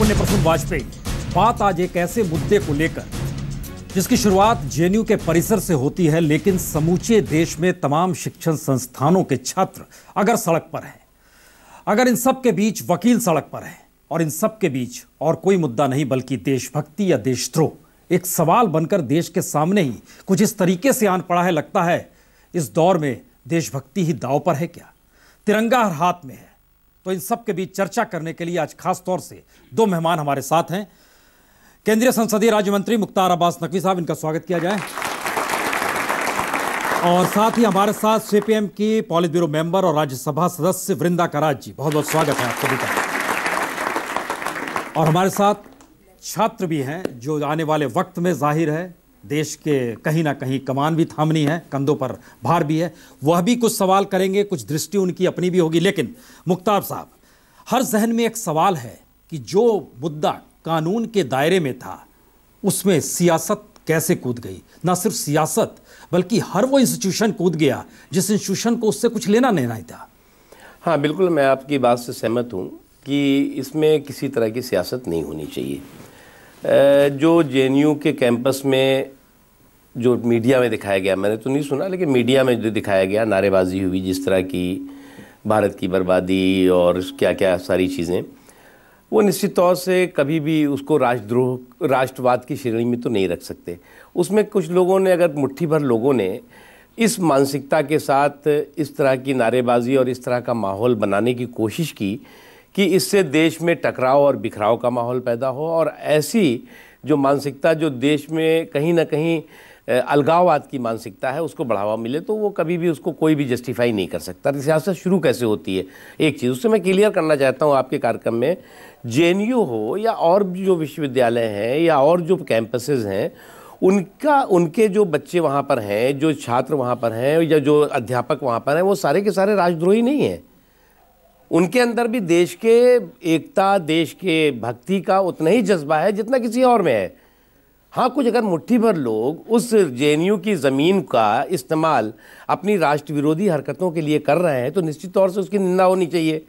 पुण्य प्रसून वाजपेयी बात आज एक ऐसे मुद्दे को लेकर जिसकी शुरुआत जेएनयू के परिसर से होती है लेकिन समूचे देश में तमाम शिक्षण संस्थानों के छात्र अगर सड़क पर हैं अगर इन सब के बीच वकील सड़क पर हैं और इन सब के बीच और कोई मुद्दा नहीं बल्कि देशभक्ति या देशद्रोह एक सवाल बनकर देश के सामने ही कुछ इस तरीके से आन पड़ा है लगता है इस दौर में देशभक्ति ही दाव पर है क्या तिरंगा हर हाथ में है तो इन सब के बीच चर्चा करने के लिए आज खास तौर से दो मेहमान हमारे साथ हैं केंद्रीय संसदीय राज्य मंत्री मुख्तार अब्बास नकवी साहब इनका स्वागत किया जाए और साथ ही हमारे साथ सीपीएम की पॉलिट ब्यूरो मेंबर और राज्यसभा सदस्य वृंदा कराज जी बहुत बहुत स्वागत है आप सभी का तो। और हमारे साथ छात्र भी हैं जो आने वाले वक्त में जाहिर है देश के कहीं ना कहीं कमान भी थामनी है कंधों पर भार भी है वह भी कुछ सवाल करेंगे कुछ दृष्टि उनकी अपनी भी होगी लेकिन मुख्तार साहब हर जहन में एक सवाल है कि जो मुद्दा कानून के दायरे में था उसमें सियासत कैसे कूद गई ना सिर्फ सियासत बल्कि हर वो इंस्टीट्यूशन कूद गया जिस इंस्टीट्यूशन को उससे कुछ लेना नहीं, नहीं था हाँ बिल्कुल मैं आपकी बात से सहमत हूँ कि इसमें किसी तरह की सियासत नहीं होनी चाहिए जो जे के कैंपस में जो मीडिया में दिखाया गया मैंने तो नहीं सुना लेकिन मीडिया में जो दिखाया गया नारेबाजी हुई जिस तरह की भारत की बर्बादी और क्या क्या सारी चीज़ें वो निश्चित तौर से कभी भी उसको राजद्रोह राष्ट्रवाद की श्रेणी में तो नहीं रख सकते उसमें कुछ लोगों ने अगर मुट्ठी भर लोगों ने इस मानसिकता के साथ इस तरह की नारेबाजी और इस तरह का माहौल बनाने की कोशिश की कि इससे देश में टकराव और बिखराव का माहौल पैदा हो और ऐसी जो मानसिकता जो देश में कहीं ना कहीं अलगाववाद की मानसिकता है उसको बढ़ावा मिले तो वो कभी भी उसको कोई भी जस्टिफाई नहीं कर सकता तो सियासत शुरू कैसे होती है एक चीज़ उससे मैं क्लियर करना चाहता हूँ आपके कार्यक्रम में जे हो या और जो विश्वविद्यालय हैं या और जो कैंपसेज हैं उनका उनके जो बच्चे वहाँ पर हैं जो छात्र वहाँ पर हैं या जो अध्यापक वहाँ पर हैं वो सारे के सारे राजद्रोही नहीं हैं उनके अंदर भी देश के एकता देश के भक्ति का उतना ही जज्बा है जितना किसी और में है हाँ कुछ अगर मुट्ठी भर लोग उस जे की ज़मीन का इस्तेमाल अपनी राष्ट्र विरोधी हरकतों के लिए कर रहे हैं तो निश्चित तौर से उसकी निंदा होनी चाहिए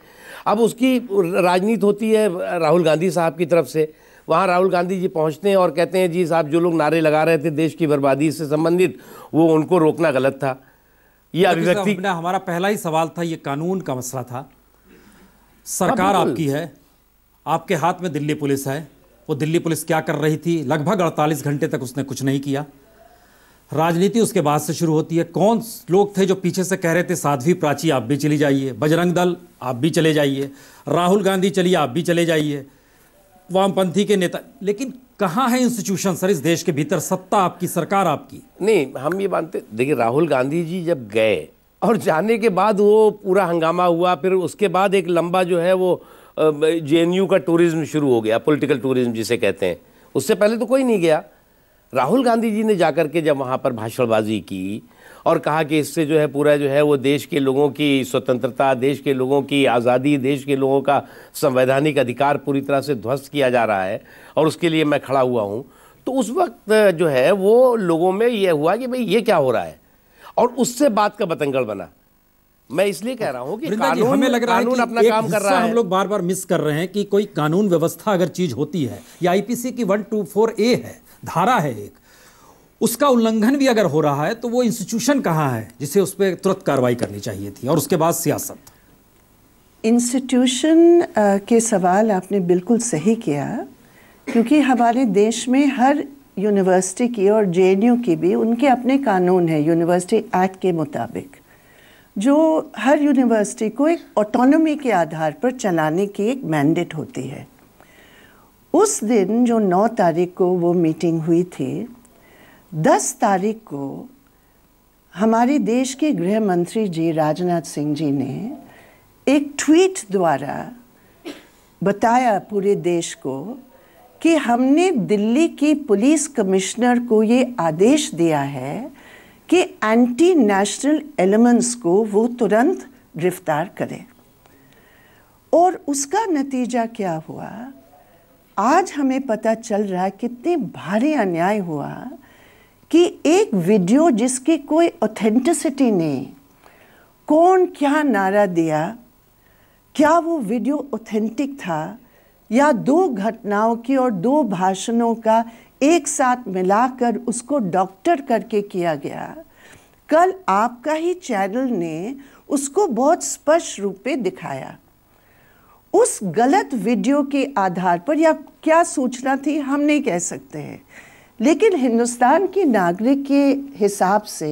अब उसकी राजनीति होती है राहुल गांधी साहब की तरफ से वहाँ राहुल गांधी जी पहुँचते हैं और कहते हैं जी साहब जो लोग नारे लगा रहे थे देश की बर्बादी से संबंधित वो उनको रोकना गलत था ये अभिव्यक्ति हमारा पहला ही सवाल था ये कानून का मसला था सरकार आपकी है आपके हाथ में दिल्ली पुलिस है वो दिल्ली पुलिस क्या कर रही थी लगभग 48 घंटे तक उसने कुछ नहीं किया राजनीति उसके बाद से शुरू होती है कौन लोग थे जो पीछे से कह रहे थे साध्वी प्राची आप भी चली जाइए बजरंग दल आप भी चले जाइए राहुल गांधी चलिए आप भी चले जाइए वामपंथी के नेता लेकिन कहाँ है इंस्टीट्यूशन सर इस देश के भीतर सत्ता आपकी सरकार आपकी नहीं हम ये मानते देखिए राहुल गांधी जी जब गए और जाने के बाद वो पूरा हंगामा हुआ फिर उसके बाद एक लंबा जो है वो जे का टूरिज़्म शुरू हो गया पॉलिटिकल टूरिज़्म जिसे कहते हैं उससे पहले तो कोई नहीं गया राहुल गांधी जी ने जाकर के जब वहाँ पर भाषणबाजी की और कहा कि इससे जो है पूरा जो है वो देश के लोगों की स्वतंत्रता देश के लोगों की आज़ादी देश के लोगों का संवैधानिक अधिकार पूरी तरह से ध्वस्त किया जा रहा है और उसके लिए मैं खड़ा हुआ हूँ तो उस वक्त जो है वो लोगों में यह हुआ कि भाई ये क्या हो रहा है और उससे बात का बतंगड़ बना मैं इसलिए कह रहा हूं कि कानून हमें लग रहा है कि अपना काम कर रहा है हम लोग बार बार मिस कर रहे हैं कि कोई कानून व्यवस्था अगर चीज होती है या आईपीसी की वन टू फोर ए है धारा है एक उसका उल्लंघन भी अगर हो रहा है तो वो इंस्टीट्यूशन कहाँ है जिसे उस पर तुरंत कार्रवाई करनी चाहिए थी और उसके बाद सियासत इंस्टीट्यूशन के सवाल आपने बिल्कुल सही किया क्योंकि हमारे देश में हर यूनिवर्सिटी की और जे की भी उनके अपने कानून हैं यूनिवर्सिटी एक्ट के मुताबिक जो हर यूनिवर्सिटी को एक ऑटोनोमी के आधार पर चलाने की एक मैंडेट होती है उस दिन जो 9 तारीख को वो मीटिंग हुई थी 10 तारीख को हमारे देश के गृह मंत्री जी राजनाथ सिंह जी ने एक ट्वीट द्वारा बताया पूरे देश को कि हमने दिल्ली की पुलिस कमिश्नर को ये आदेश दिया है कि एंटी नेशनल एलिमेंट्स को वो तुरंत गिरफ्तार करें और उसका नतीजा क्या हुआ आज हमें पता चल रहा है कितने भारी अन्याय हुआ कि एक वीडियो जिसकी कोई ऑथेंटिसिटी नहीं कौन क्या नारा दिया क्या वो वीडियो ऑथेंटिक था या दो घटनाओं की और दो भाषणों का एक साथ मिलाकर उसको डॉक्टर करके किया गया कल आपका ही चैनल ने उसको बहुत स्पष्ट रूप में दिखाया उस गलत वीडियो के आधार पर या क्या सूचना थी हम नहीं कह सकते हैं लेकिन हिंदुस्तान के नागरिक के हिसाब से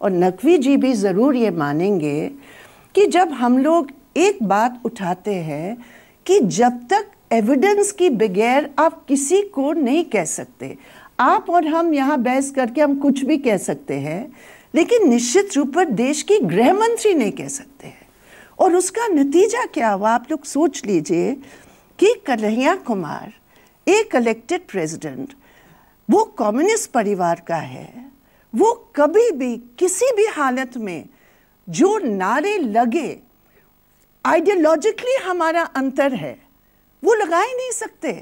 और नकवी जी भी ज़रूर ये मानेंगे कि जब हम लोग एक बात उठाते हैं कि जब तक एविडेंस की बगैर आप किसी को नहीं कह सकते आप और हम यहाँ बहस करके हम कुछ भी कह सकते हैं लेकिन निश्चित रूप पर देश की गृह मंत्री नहीं कह सकते हैं और उसका नतीजा क्या हुआ आप लोग सोच लीजिए कि कन्हैया कुमार एक इलेक्टेड प्रेसिडेंट वो कम्युनिस्ट परिवार का है वो कभी भी किसी भी हालत में जो नारे लगे आइडियोलॉजिकली हमारा अंतर है वो लगा ही नहीं सकते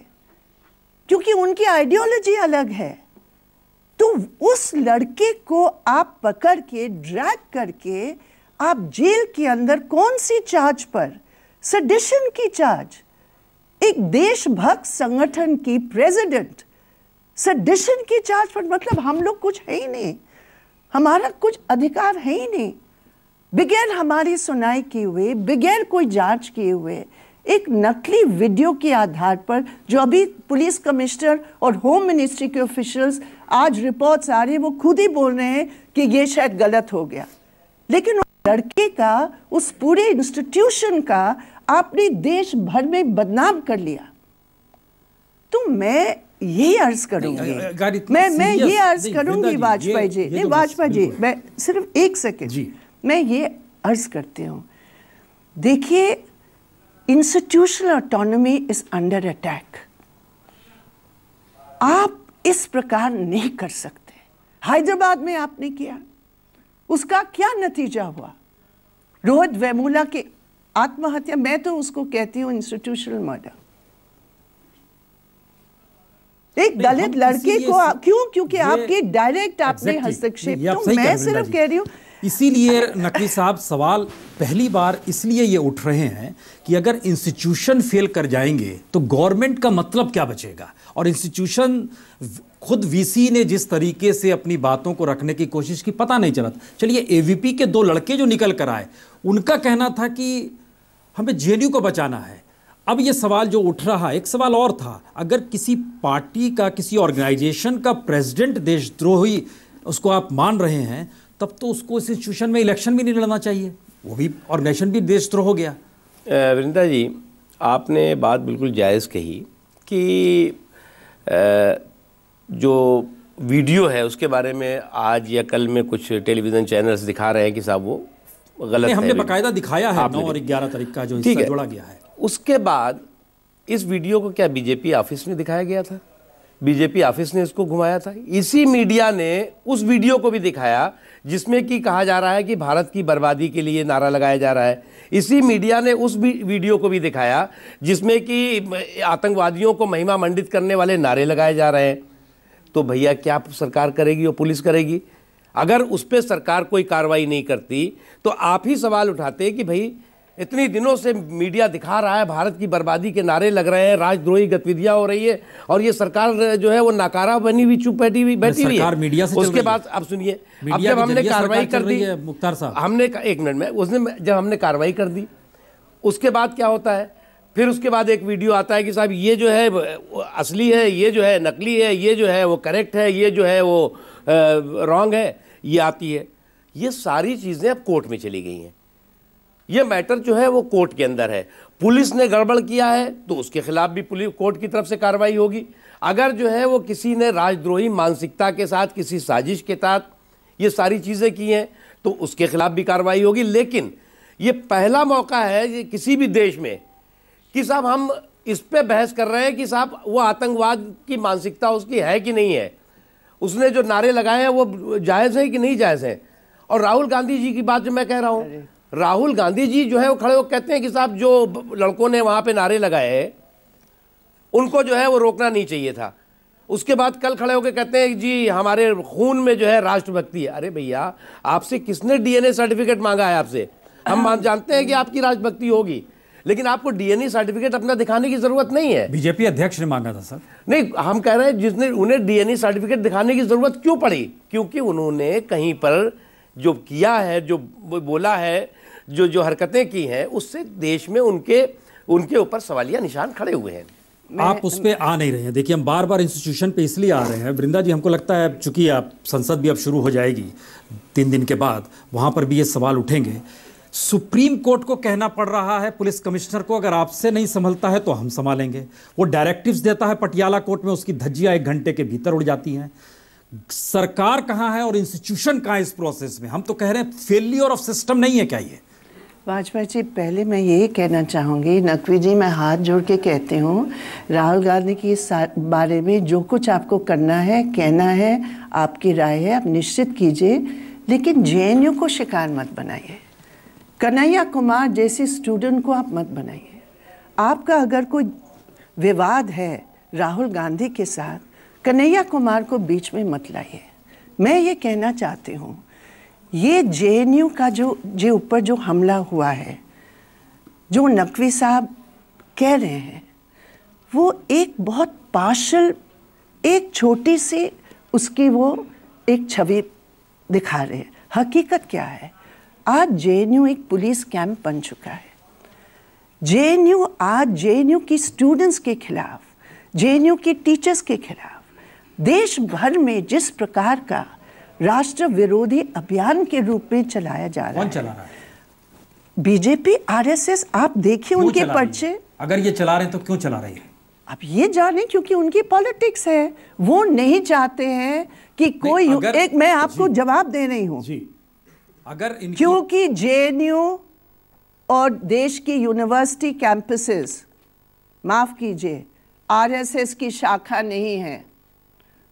क्योंकि उनकी आइडियोलॉजी अलग है तो उस लड़के को आप पकड़ के ड्रैग करके आप जेल के अंदर कौन सी चार्ज पर सडिशन की चार्ज एक देशभक्त संगठन की प्रेसिडेंट सडिशन की चार्ज पर मतलब हम लोग कुछ है ही नहीं हमारा कुछ अधिकार है ही नहीं बगैर हमारी सुनाई किए हुए बगैर कोई जांच किए हुए एक नकली वीडियो के आधार पर जो अभी पुलिस कमिश्नर और होम मिनिस्ट्री के ऑफिशियल्स आज रिपोर्ट्स आ रही है वो खुद ही बोल रहे हैं कि ये शायद गलत हो गया लेकिन लड़के का उस पूरे इंस्टीट्यूशन का आपने देश भर में बदनाम कर लिया तो मैं यही अर्ज करूंगी मैं मैं ये अर्ज करूंगी तो वाजपेयी जी नहीं वाजपेयी जी मैं सिर्फ एक सेकेंड मैं ये अर्ज करती हूँ देखिए institutional autonomy is under attack आप इस प्रकार नहीं कर सकते हैदराबाद में आपने किया उसका क्या नतीजा हुआ रोहित वेमूला की आत्महत्या मैं तो उसको कहती हूं इंस्टीट्यूशनल मर्डर एक दलित लड़के को क्यों क्योंकि आपके डायरेक्ट आपने हस्तक्षेप तो मैं सिर्फ कह रही हूं इसीलिए नकवी साहब सवाल पहली बार इसलिए ये उठ रहे हैं कि अगर इंस्टीट्यूशन फेल कर जाएंगे तो गवर्नमेंट का मतलब क्या बचेगा और इंस्टीट्यूशन खुद वीसी ने जिस तरीके से अपनी बातों को रखने की कोशिश की पता नहीं चला चलिए एवीपी के दो लड़के जो निकल कर आए उनका कहना था कि हमें जे को बचाना है अब ये सवाल जो उठ रहा है एक सवाल और था अगर किसी पार्टी का किसी ऑर्गेनाइजेशन का प्रेसिडेंट देशद्रोही उसको आप मान रहे हैं तब तो उसको इस इंस्टीट्यूशन में इलेक्शन भी नहीं लड़ना चाहिए वो भी और नेशन भी देशद्रोह हो गया वृंदा जी आपने बात बिल्कुल जायज़ कही कि जो वीडियो है उसके बारे में आज या कल में कुछ टेलीविज़न चैनल्स दिखा रहे हैं कि साहब वो गलत हमने बाकायदा दिखाया है नौ और ग्यारह तारीख का जो जोड़ा गया है उसके बाद इस वीडियो को क्या बीजेपी ऑफिस में दिखाया गया था बीजेपी ऑफिस ने इसको घुमाया था इसी मीडिया ने उस वीडियो को भी दिखाया जिसमें कि कहा जा रहा है कि भारत की बर्बादी के लिए नारा लगाया जा रहा है इसी मीडिया ने उस वीडियो को भी दिखाया जिसमें कि आतंकवादियों को महिमा मंडित करने वाले नारे लगाए जा रहे हैं तो भैया क्या सरकार करेगी और पुलिस करेगी अगर उस पर सरकार कोई कार्रवाई नहीं करती तो आप ही सवाल उठाते कि भाई इतनी दिनों से मीडिया दिखा रहा है भारत की बर्बादी के नारे लग रहे हैं राजद्रोही गतिविधियां हो रही है और ये सरकार जो है वो नाकारा बनी हुई चुप बैठी हुई बैठी हुई है मीडिया से उसके बाद अब सुनिए अब जब हमने कार्रवाई कर दी मुख्तार साहब हमने एक मिनट में उसने जब हमने कार्रवाई कर दी उसके बाद क्या होता है फिर उसके बाद एक वीडियो आता है कि साहब ये जो है असली है ये जो है नकली है ये जो है वो करेक्ट है ये जो है वो रॉन्ग है ये आती है ये सारी चीज़ें अब कोर्ट में चली गई हैं ये मैटर जो है वो कोर्ट के अंदर है पुलिस ने गड़बड़ किया है तो उसके खिलाफ भी पुलिस कोर्ट की तरफ से कार्रवाई होगी अगर जो है वो किसी ने राजद्रोही मानसिकता के साथ किसी साजिश के तहत ये सारी चीज़ें की हैं तो उसके खिलाफ भी कार्रवाई होगी लेकिन ये पहला मौका है ये किसी भी देश में कि साहब हम इस पर बहस कर रहे हैं कि साहब वो आतंकवाद की मानसिकता उसकी है कि नहीं है उसने जो नारे लगाए हैं वो जायज़ हैं कि नहीं जायज़ हैं और राहुल गांधी जी की बात जो मैं कह रहा हूँ राहुल गांधी जी जो है वो खड़े हो कहते हैं कि साहब जो लड़कों ने वहाँ पे नारे लगाए उनको जो है वो रोकना नहीं चाहिए था उसके बाद कल खड़े होकर कहते हैं जी हमारे खून में जो है राष्ट्रभक्ति है अरे भैया आपसे किसने डीएनए सर्टिफिकेट मांगा है आपसे हम जानते हैं कि आपकी राष्ट्रभक्ति होगी लेकिन आपको डीएनए सर्टिफिकेट अपना दिखाने की जरूरत नहीं है बीजेपी अध्यक्ष ने मांगा था सर नहीं हम कह रहे हैं जिसने उन्हें डीएनए सर्टिफिकेट दिखाने की जरूरत क्यों पड़ी क्योंकि उन्होंने कहीं पर जो किया है जो बोला है जो जो हरकतें की हैं उससे देश में उनके उनके ऊपर सवालिया निशान खड़े हुए हैं आप उस पर आ नहीं रहे हैं देखिए हम बार बार इंस्टीट्यूशन पे इसलिए आ रहे हैं वृंदा जी हमको लगता है चूंकि आप संसद भी अब शुरू हो जाएगी तीन दिन के बाद वहाँ पर भी ये सवाल उठेंगे सुप्रीम कोर्ट को कहना पड़ रहा है पुलिस कमिश्नर को अगर आपसे नहीं संभलता है तो हम संभालेंगे वो डायरेक्टिव्स देता है पटियाला कोर्ट में उसकी धज्जियाँ एक घंटे के भीतर उड़ जाती हैं सरकार कहाँ है और इंस्टीट्यूशन कहाँ इस प्रोसेस में हम तो कह रहे हैं फेलियर ऑफ सिस्टम नहीं है क्या ये वाजपेयी जी पहले मैं यही कहना चाहूँगी नकवी जी मैं हाथ जोड़ के कहती हूँ राहुल गांधी की इस बारे में जो कुछ आपको करना है कहना है आपकी राय है आप निश्चित कीजिए लेकिन जे को शिकार मत बनाइए कन्हैया कुमार जैसे स्टूडेंट को आप मत बनाइए आपका अगर कोई विवाद है राहुल गांधी के साथ कन्हैया कुमार को बीच में मत लाइए मैं ये कहना चाहती हूँ ये जे का जो जे ऊपर जो हमला हुआ है जो नकवी साहब कह रहे हैं वो एक बहुत पार्शल एक छोटी सी उसकी वो एक छवि दिखा रहे हैं हकीकत क्या है आज जे एक पुलिस कैंप बन चुका है जे आज जे की स्टूडेंट्स के खिलाफ जे की टीचर्स के खिलाफ देश भर में जिस प्रकार का राष्ट्र विरोधी अभियान के रूप में चलाया जा रहा है चला रहा है बीजेपी आरएसएस आप देखिए उनके पर्चे अगर ये चला रहे हैं तो क्यों चला रही है आप ये जाने क्योंकि उनकी पॉलिटिक्स है वो नहीं चाहते हैं कि कोई अगर, एक मैं आपको जवाब दे रही हूँ अगर क्योंकि जेएनयू और देश की यूनिवर्सिटी कैंपसेस माफ कीजिए आरएसएस की शाखा नहीं है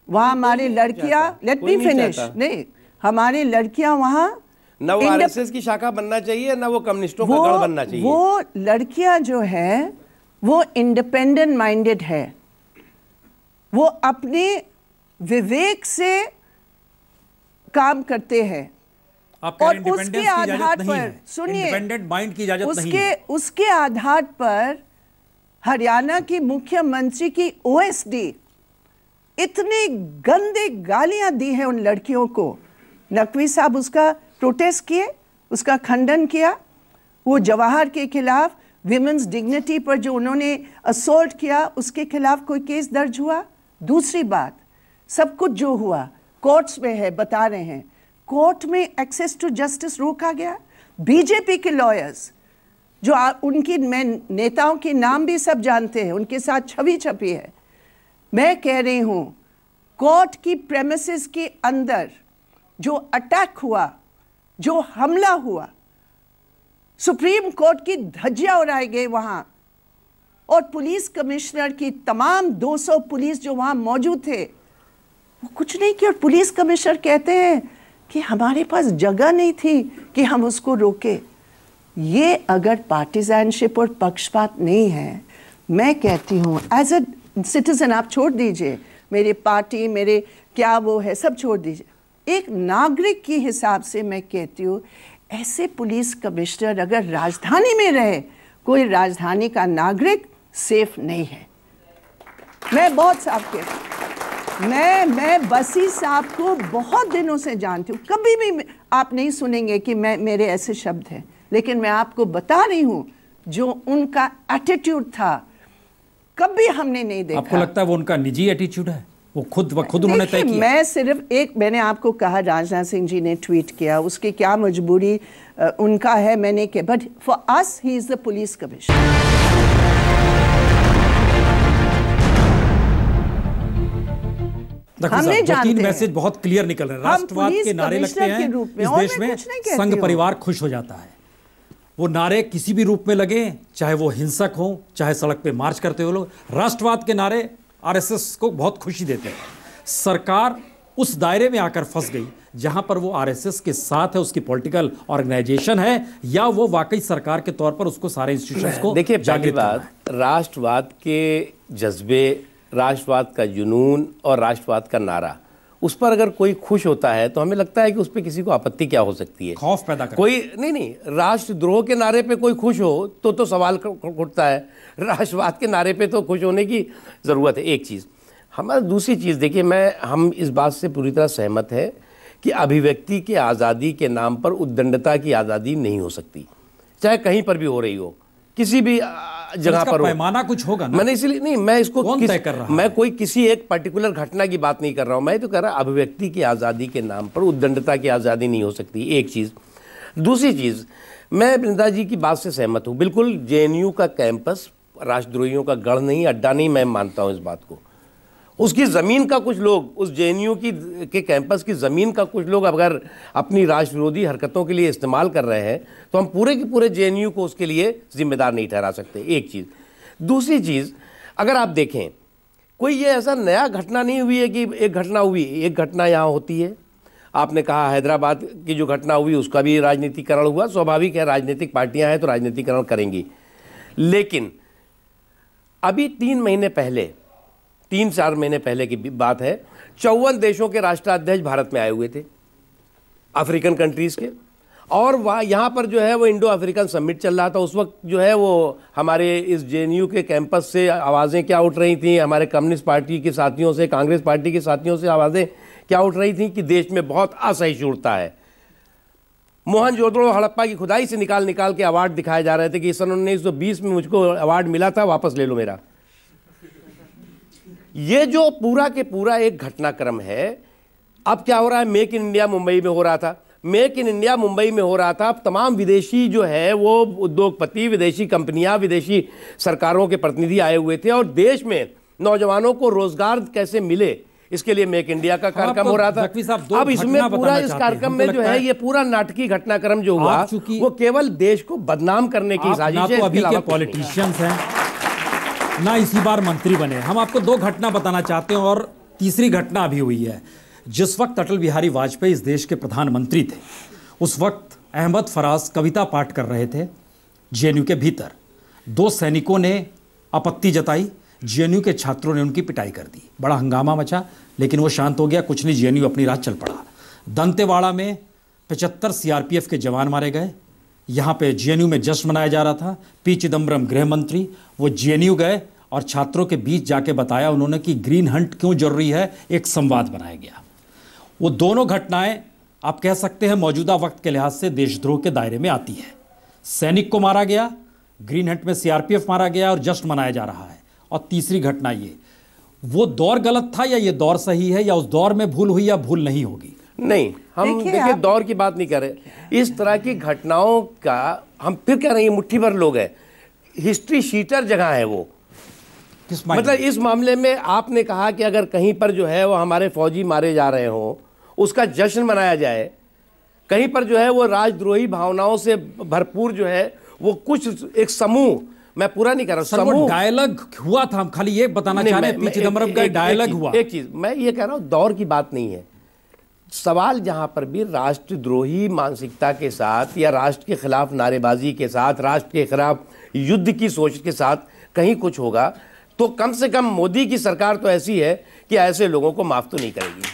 वहाँ हमारी लड़कियाँ लेट मी फिनिश नहीं हमारी लड़कियाँ वहाँ न वो आरएसएस की शाखा बनना चाहिए ना वो कम्युनिस्टों का गढ़ बनना चाहिए वो लड़कियाँ जो है वो इंडिपेंडेंट माइंडेड है वो अपने विवेक से काम करते हैं और उसके आधार पर सुनिए माइंड की इजाजत उसके उसके आधार पर हरियाणा की मुख्यमंत्री की ओएसडी इतने गंदे गालियां दी हैं उन लड़कियों को नकवी साहब उसका प्रोटेस्ट किए उसका खंडन किया वो जवाहर के खिलाफ विमेंस डिग्निटी पर जो उन्होंने असोल्ट किया उसके खिलाफ कोई केस दर्ज हुआ दूसरी बात सब कुछ जो हुआ कोर्ट्स में है बता रहे हैं कोर्ट में एक्सेस टू जस्टिस रोका गया बीजेपी के लॉयर्स जो आ, उनकी मैं नेताओं के नाम भी सब जानते हैं उनके साथ छवि छपी है मैं कह रही हूँ कोर्ट की प्रेमिसेस के अंदर जो अटैक हुआ जो हमला हुआ सुप्रीम कोर्ट की धज्जियाँ उड़ाई गई वहाँ और पुलिस कमिश्नर की तमाम 200 पुलिस जो वहाँ मौजूद थे वो कुछ नहीं किया और पुलिस कमिश्नर कहते हैं कि हमारे पास जगह नहीं थी कि हम उसको रोके ये अगर पार्टीजैनशिप और पक्षपात नहीं है मैं कहती हूँ एज अ सिटीजन आप छोड़ दीजिए मेरे पार्टी मेरे क्या वो है सब छोड़ दीजिए एक नागरिक के हिसाब से मैं कहती हूँ ऐसे पुलिस कमिश्नर अगर राजधानी में रहे कोई राजधानी का नागरिक सेफ नहीं है मैं बहुत साफ कहती मैं मैं बसी साहब को बहुत दिनों से जानती हूँ कभी भी आप नहीं सुनेंगे कि मैं मेरे ऐसे शब्द हैं लेकिन मैं आपको बता रही हूँ जो उनका एटीट्यूड था कभी हमने नहीं देखा आपको लगता है वो उनका निजी एटीट्यूड है वो खुद व खुद उन्होंने तय किया मैं सिर्फ एक मैंने आपको कहा राजनाथ सिंह जी ने ट्वीट किया उसकी क्या मजबूरी उनका है मैंने कहा but for us he is the police commissioner हमने तीन मैसेज बहुत क्लियर निकल रहे हैं राष्ट्रवाद के नारे लगते हैं इस देश में संघ परिवार खुश हो जाता है वो नारे किसी भी रूप में लगे चाहे वो हिंसक हो चाहे सड़क पे मार्च करते हुए लोग राष्ट्रवाद के नारे आरएसएस को बहुत खुशी देते हैं सरकार उस दायरे में आकर फंस गई जहां पर वो आरएसएस के साथ है उसकी पॉलिटिकल ऑर्गेनाइजेशन है या वो वाकई सरकार के तौर पर उसको सारे इंस्टीट्यूशन को देखिए जागृत बात राष्ट्रवाद के जज्बे राष्ट्रवाद का जुनून और राष्ट्रवाद का नारा उस पर अगर कोई खुश होता है तो हमें लगता है कि उस पर किसी को आपत्ति क्या हो सकती है खौफ पैदा कर कोई नहीं नहीं राष्ट्रद्रोह के नारे पे कोई खुश हो तो तो सवाल उठता है राष्ट्रवाद के नारे पे तो खुश होने की ज़रूरत है एक चीज़ हमारा दूसरी चीज़ देखिए मैं हम इस बात से पूरी तरह सहमत है कि अभिव्यक्ति की आज़ादी के नाम पर उद्दंडता की आज़ादी नहीं हो सकती चाहे कहीं पर भी हो रही हो किसी भी जगह पर पैमाना कुछ होगा ना मैंने इसलिए नहीं मैं इसको कौन किस, कर रहा मैं कोई किसी एक पर्टिकुलर घटना की बात नहीं कर रहा हूँ मैं तो कह रहा अभिव्यक्ति की आज़ादी के नाम पर उद्दंडता की आज़ादी नहीं हो सकती एक चीज़ दूसरी चीज़ मैं बृंदा जी की बात से सहमत हूँ बिल्कुल जे का कैंपस राष्ट्रद्रोहियों का गढ़ नहीं अड्डा नहीं मैं मानता हूँ इस बात को उसकी ज़मीन का कुछ लोग उस जे की के कैंपस की ज़मीन का कुछ लोग अगर अपनी राष्ट्र विरोधी हरकतों के लिए इस्तेमाल कर रहे हैं तो हम पूरे के पूरे जे को उसके लिए ज़िम्मेदार नहीं ठहरा सकते एक चीज़ दूसरी चीज़ अगर आप देखें कोई ये ऐसा नया घटना नहीं हुई है कि एक घटना हुई एक घटना यहाँ होती है आपने कहा हैदराबाद की जो घटना हुई उसका भी राजनीतिकरण हुआ स्वाभाविक है राजनीतिक पार्टियां हैं तो राजनीतिकरण करेंगी लेकिन अभी तीन महीने पहले तीन चार महीने पहले की बात है चौवन देशों के राष्ट्राध्यक्ष भारत में आए हुए थे अफ्रीकन कंट्रीज़ के और वहाँ यहाँ पर जो है वो इंडो अफ्रीकन समिट चल रहा था उस वक्त जो है वो हमारे इस जे के कैंपस से आवाज़ें क्या उठ रही थी हमारे कम्युनिस्ट पार्टी के साथियों से कांग्रेस पार्टी के साथियों से आवाज़ें क्या उठ रही थी कि देश में बहुत असहिष्णुता है मोहन जोदड़ो हड़प्पा की खुदाई से निकाल निकाल के अवार्ड दिखाए जा रहे थे कि सन उन्नीस में मुझको अवार्ड मिला था वापस ले लो मेरा ये जो पूरा के पूरा एक घटनाक्रम है अब क्या हो रहा है मेक इन इंडिया मुंबई में हो रहा था मेक इन इंडिया मुंबई में हो रहा था अब तमाम विदेशी जो है वो उद्योगपति विदेशी कंपनियां विदेशी सरकारों के प्रतिनिधि आए हुए थे और देश में नौजवानों को रोजगार कैसे मिले इसके लिए मेक इंडिया का कार्यक्रम हो रहा था अब इसमें पूरा इस कार्यक्रम में जो है ये पूरा नाटकीय घटनाक्रम जो हुआ वो केवल देश को बदनाम करने की साजिश है पॉलिटिशियंस हैं ना इसी बार मंत्री बने हम आपको दो घटना बताना चाहते हैं और तीसरी घटना अभी हुई है जिस वक्त अटल बिहारी वाजपेयी इस देश के प्रधानमंत्री थे उस वक्त अहमद फराज कविता पाठ कर रहे थे जे के भीतर दो सैनिकों ने आपत्ति जताई जे के छात्रों ने उनकी पिटाई कर दी बड़ा हंगामा मचा लेकिन वो शांत हो गया कुछ नहीं जे अपनी राह चल पड़ा दंतेवाड़ा में पचहत्तर सीआरपीएफ के जवान मारे गए यहाँ पे जेएनयू में जश्न मनाया जा रहा था पी चिदम्बरम गृह मंत्री वो जेएनयू गए और छात्रों के बीच जाके बताया उन्होंने कि ग्रीन हंट क्यों जरूरी है एक संवाद बनाया गया वो दोनों घटनाएं आप कह सकते हैं मौजूदा वक्त के लिहाज से देशद्रोह के दायरे में आती है सैनिक को मारा गया ग्रीन हंट में सीआरपीएफ मारा गया और जश्न मनाया जा रहा है और तीसरी घटना ये वो दौर गलत था या ये दौर सही है या उस दौर में भूल हुई या भूल नहीं होगी नहीं हम देखिए दौर की बात नहीं कर रहे इस तरह की घटनाओं का हम फिर कह रहे हैं मुट्ठी भर लोग हैं हिस्ट्री शीटर जगह है वो किस मतलब इस मामले में आपने कहा कि अगर कहीं पर जो है वो हमारे फौजी मारे जा रहे हों उसका जश्न मनाया जाए कहीं पर जो है वो राजद्रोही भावनाओं से भरपूर जो है वो कुछ एक समूह मैं पूरा नहीं कर रहा समूह डायलॉग हुआ था हम खाली ये बताना चाह रहे हैं चिदम्बरम का डायलॉग हुआ एक चीज मैं ये कह रहा हूँ दौर की बात नहीं है सवाल जहां पर भी राष्ट्रद्रोही मानसिकता के साथ या राष्ट्र के खिलाफ नारेबाजी के साथ राष्ट्र के खिलाफ युद्ध की सोच के साथ कहीं कुछ होगा तो कम से कम मोदी की सरकार तो ऐसी है कि ऐसे लोगों को माफ तो नहीं करेगी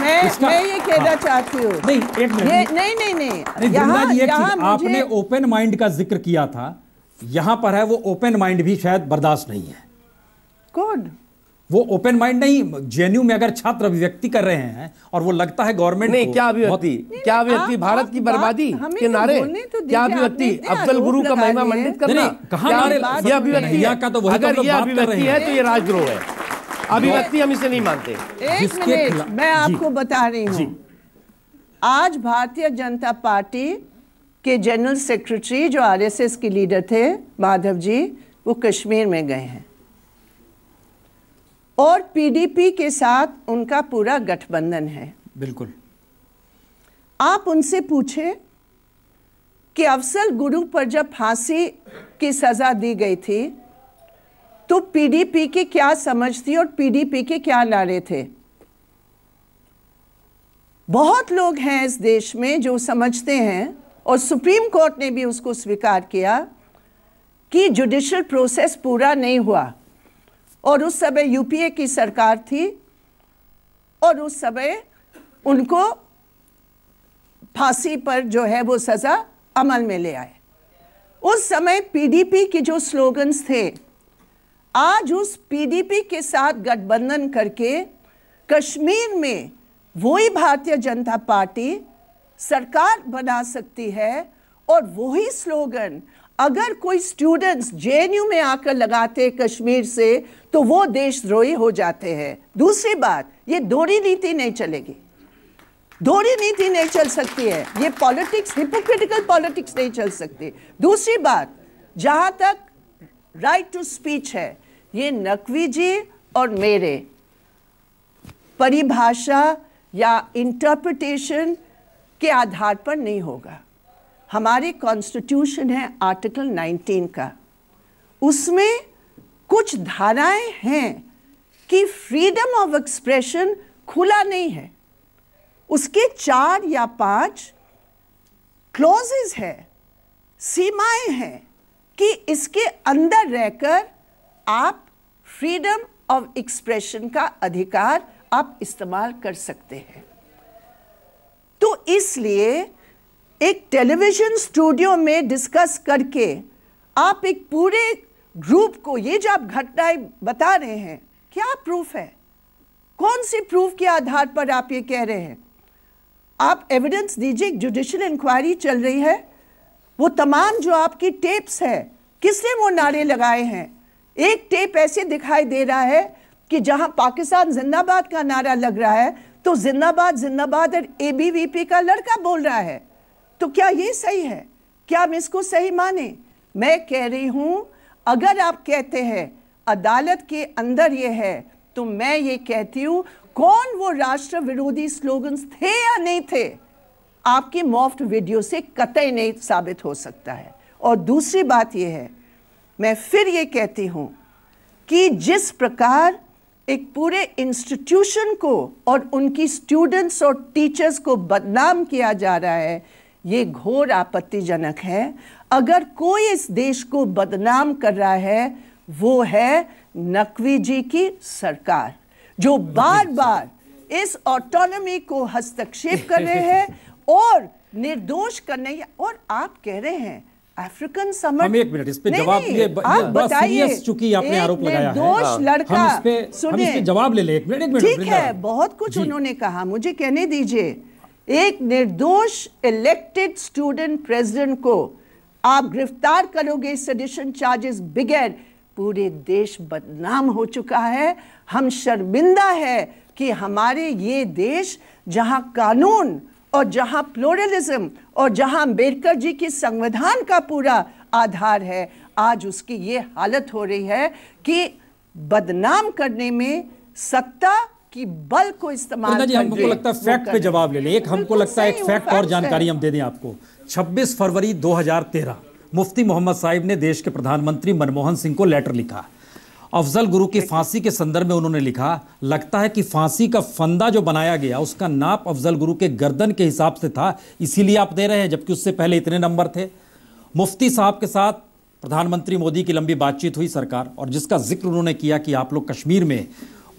मैं मैं ये कहना हाँ, चाहती हूँ नहीं नहीं नहीं नहीं, नहीं, नहीं यहां, यहाँ आपने ओपन माइंड का जिक्र किया था यहां पर है वो ओपन माइंड भी शायद बर्दाश्त नहीं है कौन वो ओपन माइंड नहीं जेएनयू में अगर छात्र अभिव्यक्ति कर रहे हैं और वो लगता है गवर्नमेंट नहीं क्या अभिव्यक्ति क्या अभिव्यक्ति भारत की बर्बादी के तो नारे तो क्या अभिव्यक्ति अफजल गुरु का महिमा मंडित करना तो अगर ये अभिव्यक्ति है तो, तो, तो ये राजद्रोह है अभिव्यक्ति हम इसे नहीं मानते मैं आपको बता रही हूँ आज भारतीय जनता पार्टी के जनरल सेक्रेटरी जो आरएसएस के लीडर थे माधव जी वो कश्मीर में गए हैं और पीडीपी के साथ उनका पूरा गठबंधन है बिल्कुल आप उनसे पूछे कि अफसल गुरु पर जब फांसी की सज़ा दी गई थी तो पीडीपी की क्या समझ थी और पीडीपी के क्या नारे थे बहुत लोग हैं इस देश में जो समझते हैं और सुप्रीम कोर्ट ने भी उसको स्वीकार किया कि जुडिशल प्रोसेस पूरा नहीं हुआ और उस समय यूपीए की सरकार थी और उस समय उनको फांसी पर जो है वो सज़ा अमल में ले आए उस समय पीडीपी के जो स्लोगन्स थे आज उस पीडीपी के साथ गठबंधन करके कश्मीर में वही भारतीय जनता पार्टी सरकार बना सकती है और वही स्लोगन अगर कोई स्टूडेंट्स जे में आकर लगाते कश्मीर से तो वो देशद्रोही हो जाते हैं दूसरी बात ये दोहरी नीति नहीं चलेगी दोहरी नीति नहीं चल सकती है ये पॉलिटिक्स हिपोक्रिटिकल पॉलिटिक्स नहीं चल सकती दूसरी बात जहाँ तक राइट टू स्पीच है ये नकवी जी और मेरे परिभाषा या इंटरप्रिटेशन के आधार पर नहीं होगा हमारी कॉन्स्टिट्यूशन है आर्टिकल 19 का उसमें कुछ धाराएं हैं कि फ्रीडम ऑफ एक्सप्रेशन खुला नहीं है उसके चार या पांच क्लॉजेज है सीमाएं हैं कि इसके अंदर रहकर आप फ्रीडम ऑफ एक्सप्रेशन का अधिकार आप इस्तेमाल कर सकते हैं तो इसलिए एक टेलीविज़न स्टूडियो में डिस्कस करके आप एक पूरे ग्रुप को ये जो आप घटनाएं बता रहे हैं क्या प्रूफ है कौन सी प्रूफ के आधार पर आप ये कह रहे हैं आप एविडेंस दीजिए जुडिशल इंक्वायरी चल रही है वो तमाम जो आपकी टेप्स है किसने वो नारे लगाए हैं एक टेप ऐसे दिखाई दे रहा है कि जहां पाकिस्तान जिंदाबाद का नारा लग रहा है तो जिंदाबाद जिंदाबाद और एबीवीपी का लड़का बोल रहा है तो क्या ये सही है क्या हम इसको सही माने मैं कह रही हूँ अगर आप कहते हैं अदालत के अंदर ये है तो मैं ये कहती हूँ कौन वो राष्ट्र विरोधी स्लोगन्स थे या नहीं थे आपकी मॉफ्ट वीडियो से कतई नहीं साबित हो सकता है और दूसरी बात यह है मैं फिर ये कहती हूँ कि जिस प्रकार एक पूरे इंस्टीट्यूशन को और उनकी स्टूडेंट्स और टीचर्स को बदनाम किया जा रहा है ये घोर आपत्तिजनक है अगर कोई इस देश को बदनाम कर रहा है वो है नकवी जी की सरकार जो बार बार इस ऑटोनॉमी को हस्तक्षेप कर रहे हैं और निर्दोष करने और आप कह रहे हैं अफ्रीकन समर्थ हम एक मिनट इस पे जवाब ये आप बताइए चूंकि आपने आरोप लगाया दोष हाँ। लड़का हम इस पे, सुने जवाब ले ले एक मिनट ठीक है बहुत कुछ उन्होंने कहा मुझे कहने दीजिए एक निर्दोष इलेक्टेड स्टूडेंट प्रेसिडेंट को आप गिरफ्तार करोगे सडिशन चार्जेस बिगैर पूरे देश बदनाम हो चुका है हम शर्मिंदा है कि हमारे ये देश जहाँ कानून और जहाँ प्लोरलिज्म और जहाँ अम्बेडकर जी के संविधान का पूरा आधार है आज उसकी ये हालत हो रही है कि बदनाम करने में सत्ता की बल को इस्तेमाल जी हमको लगता है फैक्ट पे जवाब ले लें एक हमको लगता है एक फैक्ट और जानकारी हम दे दें आपको 26 फरवरी 2013 मुफ्ती मोहम्मद साहिब ने देश के प्रधानमंत्री मनमोहन सिंह को लेटर लिखा अफजल गुरु की फांसी के संदर्भ में उन्होंने लिखा लगता है कि फांसी का फंदा जो बनाया गया उसका नाप अफजल गुरु के गर्दन के हिसाब से था इसीलिए आप दे रहे हैं जबकि उससे पहले इतने नंबर थे मुफ्ती साहब के साथ प्रधानमंत्री मोदी की लंबी बातचीत हुई सरकार और जिसका जिक्र उन्होंने किया कि आप लोग कश्मीर में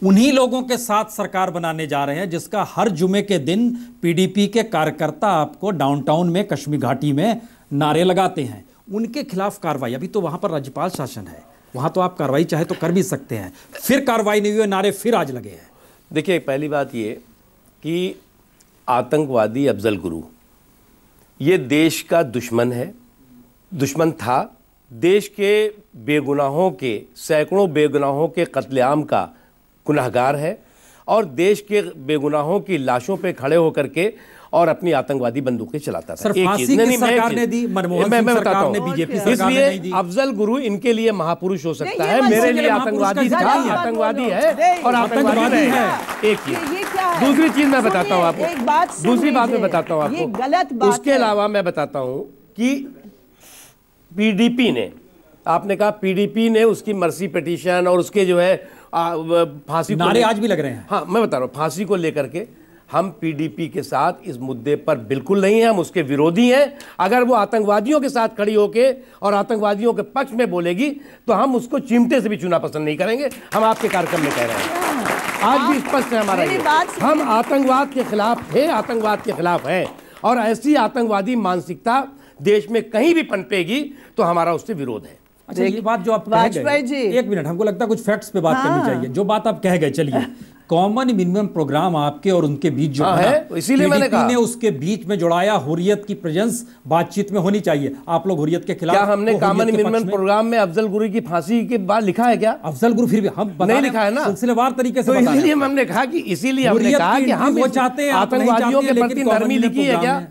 उन्हीं लोगों के साथ सरकार बनाने जा रहे हैं जिसका हर जुमे के दिन पीडीपी के कार्यकर्ता आपको डाउनटाउन में कश्मीर घाटी में नारे लगाते हैं उनके खिलाफ कार्रवाई अभी तो वहाँ पर राज्यपाल शासन है वहाँ तो आप कार्रवाई चाहे तो कर भी सकते हैं फिर कार्रवाई नहीं हुई नारे फिर आज लगे हैं देखिए पहली बात ये कि आतंकवादी अफजल गुरु ये देश का दुश्मन है दुश्मन था देश के बेगुनाहों के सैकड़ों बेगुनाहों के कत्लेआम का गुनाहगार है और देश के बेगुनाहों की लाशों पे खड़े होकर के और अपनी आतंकवादी बंदूकें चलाता था एक चीज नहीं ने दी मनमोहन हूँ बीजेपी इसलिए अफजल गुरु इनके लिए महापुरुष हो सकता है मेरे लिए आतंकवादी था आतंकवादी तो है और आतंकवादी है एक चीज दूसरी चीज मैं बताता हूँ आपको दूसरी बात मैं बताता हूँ आपको गलत उसके अलावा मैं बताता हूँ कि पीडीपी ने आपने कहा पीडीपी ने उसकी मर्सी पिटीशन और उसके जो है फांसी नारे आज भी लग रहे हैं हाँ मैं बता रहा हूँ फांसी को लेकर के हम पीडीपी के साथ इस मुद्दे पर बिल्कुल नहीं है हम उसके विरोधी हैं अगर वो आतंकवादियों के साथ खड़ी होके और आतंकवादियों के पक्ष में बोलेगी तो हम उसको चिमटे से भी चुना पसंद नहीं करेंगे हम आपके कार्यक्रम में कह रहे हैं आज भी स्पष्ट है हमारा ये हम आतंकवाद के खिलाफ थे आतंकवाद के खिलाफ हैं और ऐसी आतंकवादी मानसिकता देश में कहीं भी पनपेगी तो हमारा उससे विरोध है अच्छा ये बात जो आप जी एक मिनट हमको लगता है कुछ फैक्ट्स पे बात हाँ। करनी चाहिए जो बात आप कह गए चलिए कॉमन मिनिमम प्रोग्राम आपके और उनके बीच जो हाँ, है इसीलिए मैंने कहा उसके बीच में जुड़ाया हुरियत की प्रेजेंस बातचीत में होनी चाहिए आप लोग हुरियत के खिलाफ क्या हमने कॉमन मिनिमम प्रोग्राम में अफजल गुरु की फांसी के बाद लिखा है क्या अफजल गुरु फिर भी हम नहीं लिखा है ना सिलसिलेवार तरीके से तो इसीलिए हमने कहा कि इसीलिए हमने कहा कि हम वो चाहते हैं आतंकवादियों के प्रति नरमी लिखी है क्या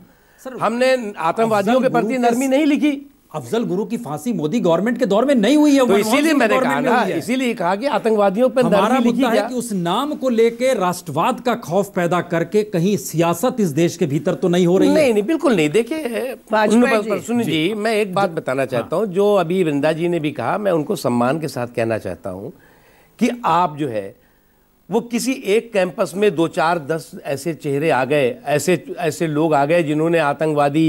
हमने आतंकवादियों के प्रति नरमी नहीं लिखी अफजल गुरु की फांसी मोदी गवर्नमेंट के दौर में नहीं हुई है तो इसीलिए मैंने कहा ना इसीलिए कहा कि आतंकवादियों पर हमारा मुद्दा है कि उस नाम को लेके राष्ट्रवाद का खौफ पैदा करके कहीं सियासत इस देश के भीतर तो नहीं हो रही नहीं नहीं बिल्कुल नहीं देखिए सुन जी मैं एक बात बताना चाहता हाँ। हूँ जो अभी वृंदा जी ने भी कहा मैं उनको सम्मान के साथ कहना चाहता हूँ कि आप जो है वो किसी एक कैंपस में दो चार दस ऐसे चेहरे आ गए ऐसे ऐसे लोग आ गए जिन्होंने आतंकवादी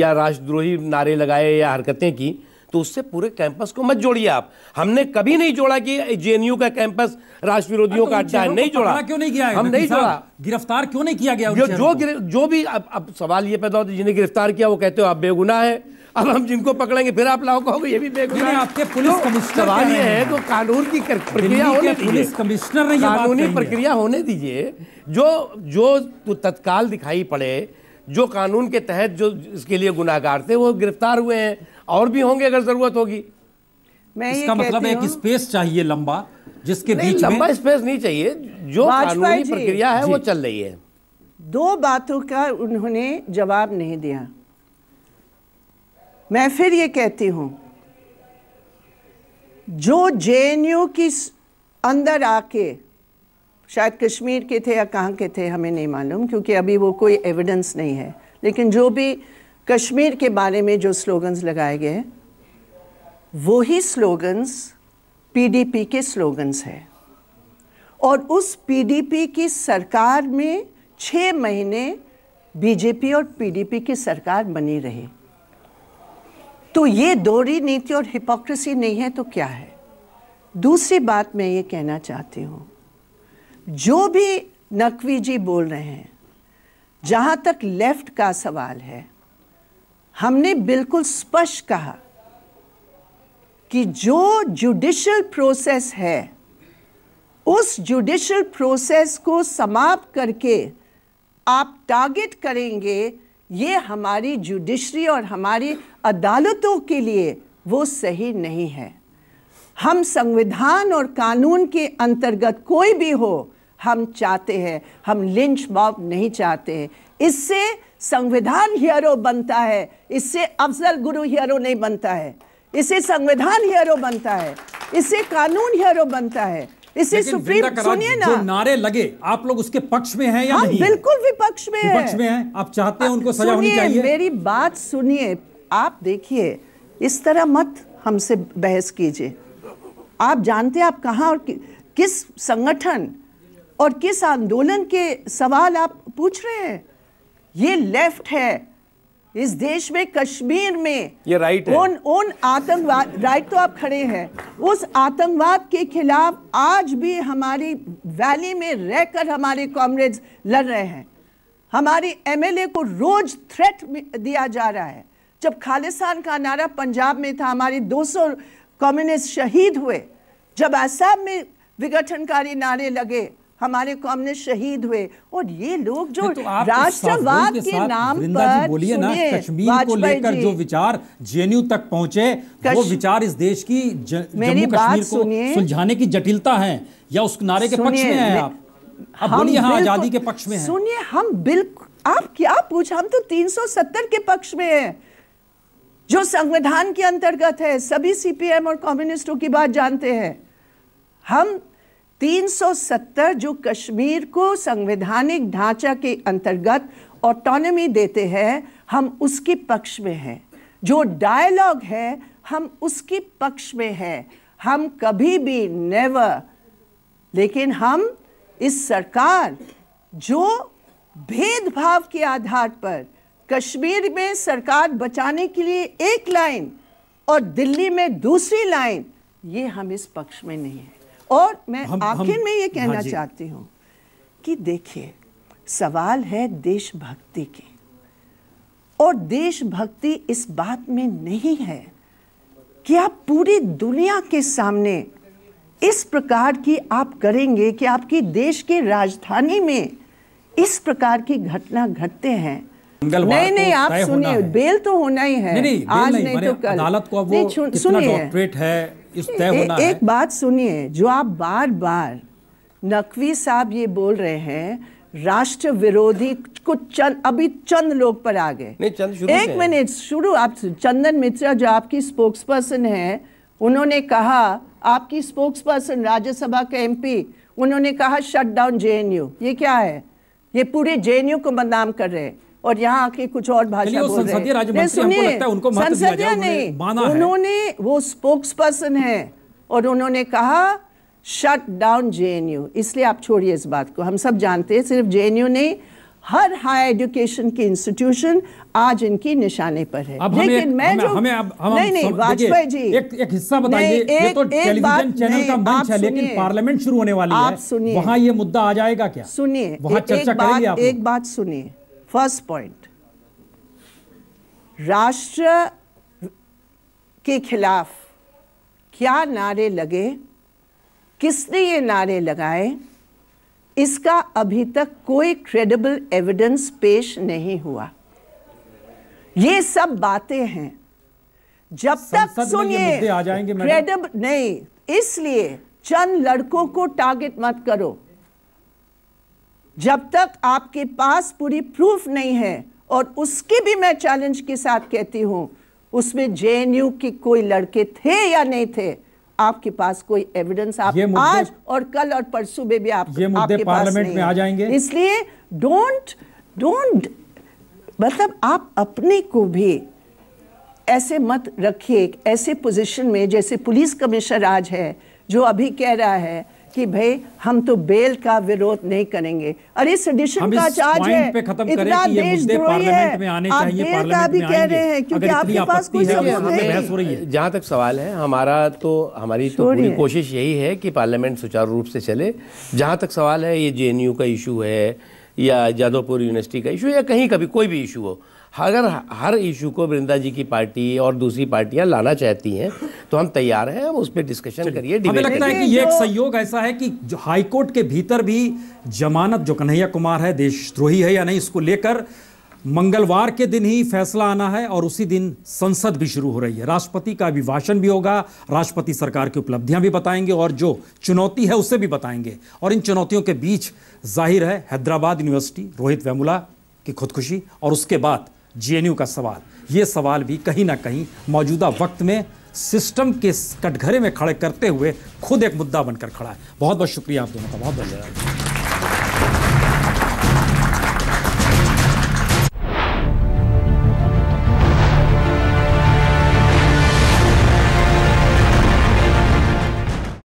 या राष्ट्रद्रोही नारे लगाए या हरकतें की तो उससे पूरे कैंपस को मत जोड़िए आप हमने कभी नहीं जोड़ा कि जेएनयू का कैंपस राष्ट्र विरोधियों तो का अड्डा नहीं जोड़ा क्यों नहीं किया हम नहीं जोड़ा गिरफ्तार क्यों नहीं किया गया जो जो भी अब सवाल ये पैदा होता है जिन्हें गिरफ्तार किया वो कहते हो आप बेगुना है अब हम जिनको पकड़ेंगे फिर आप लाओ कहोगे ये भी बेगुनाह आपके पुलिस तो कमिश्नर सवाल ये है तो कानून की प्रक्रिया होने पुलिस कमिश्नर ने कानूनी प्रक्रिया होने दीजिए जो जो तो तत्काल दिखाई पड़े जो कानून के तहत जो इसके लिए गुनाहगार थे वो गिरफ्तार हुए हैं और भी होंगे अगर जरूरत होगी मैं इसका मतलब एक स्पेस चाहिए लंबा जिसके बीच लंबा स्पेस नहीं चाहिए जो कानूनी प्रक्रिया है वो चल रही है दो बातों का उन्होंने जवाब नहीं दिया मैं फिर ये कहती हूँ जो जे एन यू की अंदर आके शायद कश्मीर के थे या कहाँ के थे हमें नहीं मालूम क्योंकि अभी वो कोई एविडेंस नहीं है लेकिन जो भी कश्मीर के बारे में जो स्लोगन्स लगाए गए वो ही स्लोगन्स पीडीपी के स्लोगन्स हैं और उस पीडीपी की सरकार में छः महीने बीजेपी और पीडीपी की सरकार बनी रही तो ये दोहरी नीति और हिपोक्रेसी नहीं है तो क्या है दूसरी बात मैं ये कहना चाहती हूँ जो भी नकवी जी बोल रहे हैं जहाँ तक लेफ्ट का सवाल है हमने बिल्कुल स्पष्ट कहा कि जो जुडिशल प्रोसेस है उस जुडिशल प्रोसेस को समाप्त करके आप टारगेट करेंगे ये हमारी जुडिशरी और हमारी अदालतों के लिए वो सही नहीं है हम संविधान और कानून के अंतर्गत कोई भी हो हम चाहते हैं हम लिंच मॉब नहीं चाहते हैं इससे संविधान हीरो बनता है इससे अफजल गुरु हीरो नहीं बनता है इससे संविधान हीरो बनता है इससे कानून हीरो बनता है इससे सुप्रीम सुनिए ना जो नारे लगे आप लोग उसके पक्ष में हैं या हम नहीं बिल्कुल विपक्ष में विपक्ष में हैं आप चाहते हैं उनको सजा होनी चाहिए मेरी बात सुनिए आप देखिए इस तरह मत हमसे बहस कीजिए आप जानते हैं आप कहाँ और कि, किस संगठन और किस आंदोलन के सवाल आप पूछ रहे हैं ये लेफ्ट है इस देश में कश्मीर में ये राइट उन है। उन आतंकवाद राइट तो आप खड़े हैं उस आतंकवाद के खिलाफ आज भी हमारी वैली में रहकर हमारे कॉमरेड्स लड़ रहे हैं हमारी एमएलए को रोज थ्रेट दिया जा रहा है जब खालिस्तान का नारा पंजाब में था हमारे 200 सौ कम्युनिस्ट शहीद हुए जब आसाम में विघटनकारी नारे लगे हमारे कौम ने शहीद हुए और ये लोग जो तो राष्ट्रवाद के, के नाम पर बोलिए ना कश्मीर को लेकर जो विचार जेएनयू तक पहुंचे वो विचार इस देश की जम्मू कश्मीर को सुलझाने की जटिलता है या उस नारे के पक्ष में है आप अब बोलिए हाँ आजादी के पक्ष में सुनिए हम बिल्कुल आप क्या पूछ हम तो 370 के पक्ष में है जो संविधान के अंतर्गत है सभी सीपीएम और कम्युनिस्टों की बात जानते हैं हम 370 जो कश्मीर को संवैधानिक ढांचा के अंतर्गत ऑटोनमी देते हैं हम उसके पक्ष में हैं जो डायलॉग है हम उसके पक्ष में हैं हम कभी भी नेवर लेकिन हम इस सरकार जो भेदभाव के आधार पर कश्मीर में सरकार बचाने के लिए एक लाइन और दिल्ली में दूसरी लाइन ये हम इस पक्ष में नहीं हैं और मैं आखिर में ये कहना हाँ चाहती हूँ कि देखिए सवाल है देशभक्ति के और देशभक्ति इस बात में नहीं है कि आप पूरी दुनिया के सामने इस प्रकार की आप करेंगे कि आपकी देश की राजधानी में इस प्रकार की घटना घटते हैं नहीं नहीं तो आप सुनिए बेल तो होना ही है नहीं, नहीं, आज नहीं, नहीं तो कल अदालत को अब वो कितना है इस तय होना एक बात सुनिए जो आप बार बार नकवी साहब ये बोल रहे हैं राष्ट्र विरोधी कुछ चंद अभी चंद लोग पर आ गए नहीं चंद शुरू एक मिनट शुरू आप चंदन मित्रा जो आपकी स्पोक्स पर्सन है उन्होंने कहा आपकी स्पोक्स पर्सन राज्यसभा के एमपी उन्होंने कहा शट डाउन जेएनयू ये क्या है ये पूरे जेएनयू को बदनाम कर रहे हैं और यहाँ आके कुछ और भाषा बोल रहे हैं सुनिए संसदीय नहीं उन्होंने वो स्पोक्स पर्सन है और उन्होंने कहा शट डाउन जेएनयू इसलिए आप छोड़िए इस बात को हम सब जानते हैं सिर्फ जेएनयू ने हर हाई एजुकेशन की इंस्टीट्यूशन आज इनकी निशाने पर है अब लेकिन हमें, मैं हमें, जो हमें अब, हम, नहीं नहीं वाजपेयी जी एक एक हिस्सा बताइए ये तो टेलीविजन चैनल का मंच है लेकिन पार्लियामेंट शुरू होने वाली है आप सुनिए वहाँ ये मुद्दा आ जाएगा क्या सुनिए वहाँ चर्चा करेंगे आप एक बात सुनिए फर्स्ट पॉइंट राष्ट्र के खिलाफ क्या नारे लगे किसने ये नारे लगाए इसका अभी तक कोई क्रेडिबल एविडेंस पेश नहीं हुआ ये सब बातें हैं जब तक सुनिए क्रेडिबल नहीं इसलिए चंद लड़कों को टारगेट मत करो जब तक आपके पास पूरी प्रूफ नहीं है और उसकी भी मैं चैलेंज के साथ कहती हूँ उसमें जे एन यू के कोई लड़के थे या नहीं थे आपके पास कोई एविडेंस आप आज और कल और परसों में भी आप ये आपके पार्लियामेंट में आ जाएंगे इसलिए डोंट डोंट मतलब आप अपने को भी ऐसे मत रखिए ऐसे पोजीशन में जैसे पुलिस कमिश्नर आज है जो अभी कह रहा है कि भाई हम तो बेल का विरोध नहीं करेंगे और इस एडिशन का चार्ज है इतना देशद्रोही है आप बेल का भी कह रहे हैं क्योंकि आपके पास कोई सबूत कुछ जहां तक सवाल है हमारा तो हमारी तो पूरी कोशिश यही है कि पार्लियामेंट सुचारू रूप से चले जहां तक सवाल है ये जे का इशू है या जादवपुर यूनिवर्सिटी का इशू या कहीं कभी कोई भी इशू हो अगर हर इशू को वृंदा जी की पार्टी और दूसरी पार्टियां लाना चाहती हैं तो हम तैयार हैं हम उस पर डिस्कशन करिए हमें लगता है कि ये एक सहयोग ऐसा है कि जो हाईकोर्ट के भीतर भी जमानत जो कन्हैया कुमार है देशद्रोही है या नहीं इसको लेकर मंगलवार के दिन ही फैसला आना है और उसी दिन संसद भी शुरू हो रही है राष्ट्रपति का अभिभाषण भी होगा राष्ट्रपति सरकार की उपलब्धियां भी बताएंगे और जो चुनौती है उसे भी बताएंगे और इन चुनौतियों के बीच जाहिर है हैदराबाद यूनिवर्सिटी रोहित वेमुला की खुदकुशी और उसके बाद जेएनयू का सवाल ये सवाल भी कहीं ना कहीं मौजूदा वक्त में सिस्टम के कटघरे में खड़े करते हुए खुद एक मुद्दा बनकर खड़ा है बहुत बहुत शुक्रिया आप दोनों का बहुत बहुत धन्यवाद